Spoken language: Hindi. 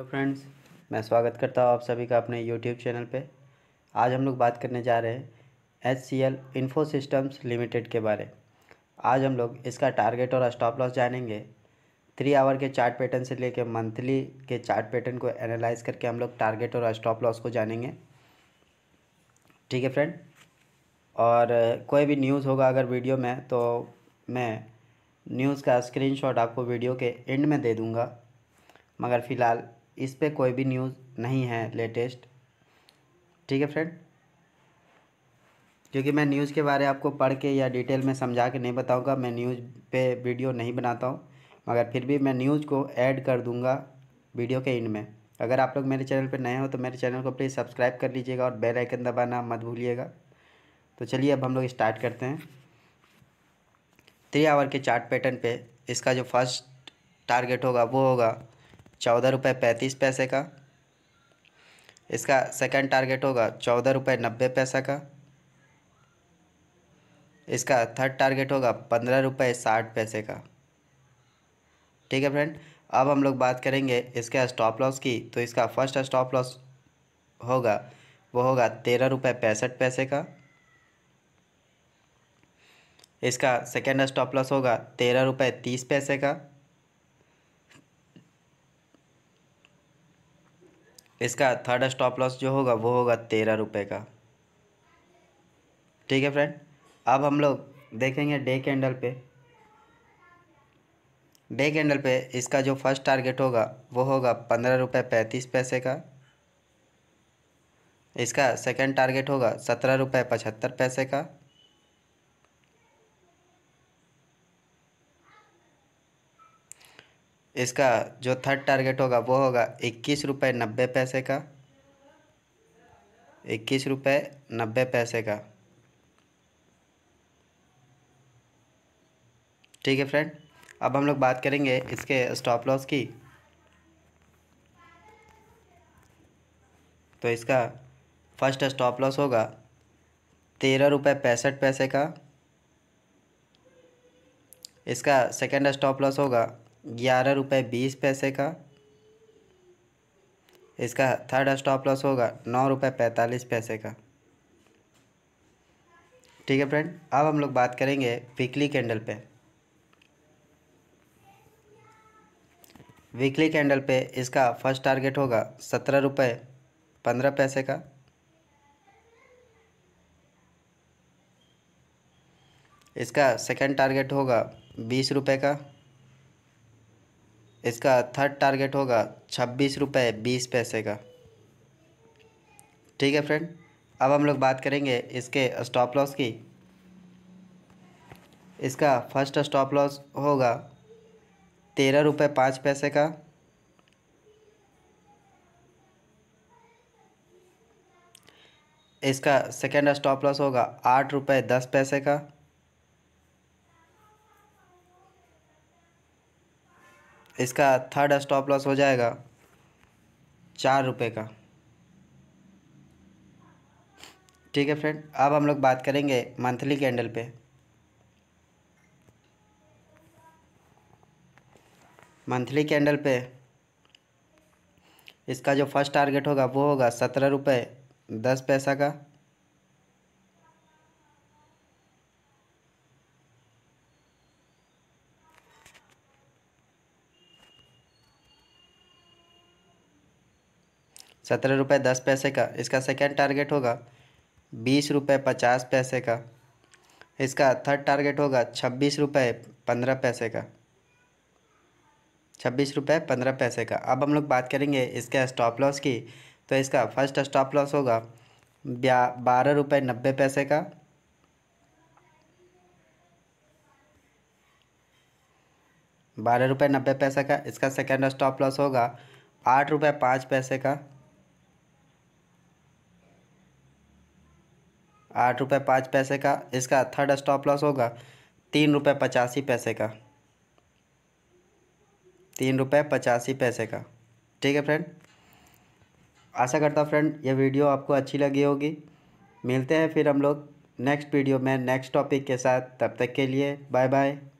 हेलो फ्रेंड्स मैं स्वागत करता हूँ आप सभी का अपने यूट्यूब चैनल पे आज हम लोग बात करने जा रहे हैं H C L info systems limited के बारे आज हम लोग इसका टारगेट और स्टॉप लॉस जानेंगे थ्री आवर के चार्ट पैटर्न से लेकर मंथली के चार्ट पैटर्न को एनालाइज करके हम लोग टारगेट और स्टॉप लॉस को जानेंगे ठीक है फ्रेंड और कोई भी न्यूज़ होगा अगर वीडियो में तो मैं न्यूज़ का स्क्रीनशॉट आपको वीडियो के एंड में दे दूँगा मगर फ़िलहाल इस पर कोई भी न्यूज़ नहीं है लेटेस्ट ठीक है फ्रेंड क्योंकि मैं न्यूज़ के बारे आपको पढ़ के या डिटेल में समझा के नहीं बताऊंगा मैं न्यूज़ पे वीडियो नहीं बनाता हूँ मगर फिर भी मैं न्यूज़ को ऐड कर दूंगा वीडियो के एंड में अगर आप लोग मेरे चैनल पर नए हो तो मेरे चैनल को प्लीज़ सब्सक्राइब कर लीजिएगा और बेल आइकन दबाना मत भूलिएगा तो चलिए अब हम लोग स्टार्ट करते हैं थ्री आवर के चार्ट पैटर्न पर इसका जो फर्स्ट टारगेट होगा वो होगा चौदह रुपये पैंतीस पैसे का इसका सेकंड टारगेट होगा चौदह रुपये नब्बे पैसा का इसका थर्ड टारगेट होगा पंद्रह रुपये साठ पैसे का ठीक है फ्रेंड अब हम लोग बात करेंगे इसके स्टॉप लॉस की तो इसका फर्स्ट स्टॉप लॉस होगा वो होगा तेरह रुपये पैंसठ पैसे का इसका सेकेंड स्टॉप लॉस होगा तेरह रुपये तीस पैसे का इसका थर्ड स्टॉप लॉस जो होगा वो होगा तेरह रुपये का ठीक है फ्रेंड अब हम लोग देखेंगे डे कैंडल पे डे कैंडल पे इसका जो फर्स्ट टारगेट होगा वो होगा पंद्रह रुपये पैंतीस पैसे का इसका सेकंड टारगेट होगा सत्रह रुपये पचहत्तर पैसे का इसका जो थर्ड टारगेट होगा वो होगा इक्कीस रुपये नब्बे पैसे का इक्कीस रुपये नब्बे पैसे का ठीक है फ्रेंड अब हम लोग बात करेंगे इसके स्टॉप लॉस की तो इसका फर्स्ट स्टॉप लॉस होगा तेरह रुपये पैंसठ पैसे का इसका सेकेंड स्टॉप लॉस होगा ग्यारह रुपये बीस पैसे का इसका थर्ड स्टॉप लॉस होगा नौ रुपये पैंतालीस पैसे का ठीक है फ्रेंड अब हम लोग बात करेंगे वीकली कैंडल पे वीकली कैंडल पे इसका फर्स्ट टारगेट होगा सत्रह रुपये पंद्रह पैसे का इसका सेकंड टारगेट होगा बीस रुपये का इसका थर्ड टारगेट होगा छब्बीस रुपये बीस पैसे का ठीक है फ्रेंड अब हम लोग बात करेंगे इसके स्टॉप लॉस की इसका फर्स्ट स्टॉप लॉस होगा तेरह रुपये पाँच पैसे का इसका सेकेंड स्टॉप लॉस होगा आठ रुपये दस पैसे का इसका थर्ड स्टॉप लॉस हो जाएगा चार रुपये का ठीक है फ्रेंड अब हम लोग बात करेंगे मंथली कैंडल पे मंथली कैंडल पे इसका जो फर्स्ट टारगेट होगा वो होगा सत्रह रुपये दस पैसा का सत्रह रुपये दस पैसे का इसका सेकेंड टारगेट होगा बीस रुपये पचास पैसे का इसका थर्ड टारगेट होगा छब्बीस रुपये पंद्रह पैसे का छब्बीस रुपये पंद्रह पैसे का अब हम लोग बात करेंगे इसके स्टॉप लॉस की तो इसका फर्स्ट स्टॉप लॉस होगा बारह रुपये नब्बे पैसे का बारह रुपये नब्बे पैसे का इसका सेकेंड स्टॉप लॉस होगा आठ रुपये पाँच पैसे का आठ रुपये पाँच पैसे का इसका थर्ड स्टॉप लॉस होगा तीन रुपये पचासी पैसे का तीन रुपये पचासी पैसे का ठीक है फ्रेंड आशा करता फ्रेंड यह वीडियो आपको अच्छी लगी होगी मिलते हैं फिर हम लोग नेक्स्ट वीडियो में नेक्स्ट टॉपिक के साथ तब तक के लिए बाय बाय